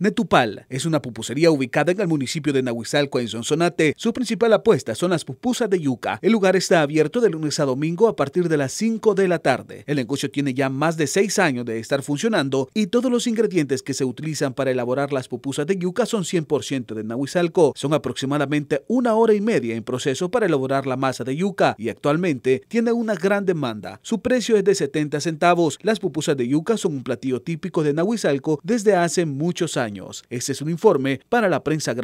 Netupal es una pupusería ubicada en el municipio de Nahuizalco, en Sonsonate. Su principal apuesta son las pupusas de yuca. El lugar está abierto de lunes a domingo a partir de las 5 de la tarde. El negocio tiene ya más de 6 años de estar funcionando y todos los ingredientes que se utilizan para elaborar las pupusas de yuca son 100% de Nahuizalco. Son aproximadamente una hora y media en proceso para elaborar la masa de yuca y actualmente tiene una gran demanda. Su precio es de 70 centavos. Las pupusas de yuca son un platillo típico de Nahuizalco desde hace muchos años. Ese es un informe para la prensa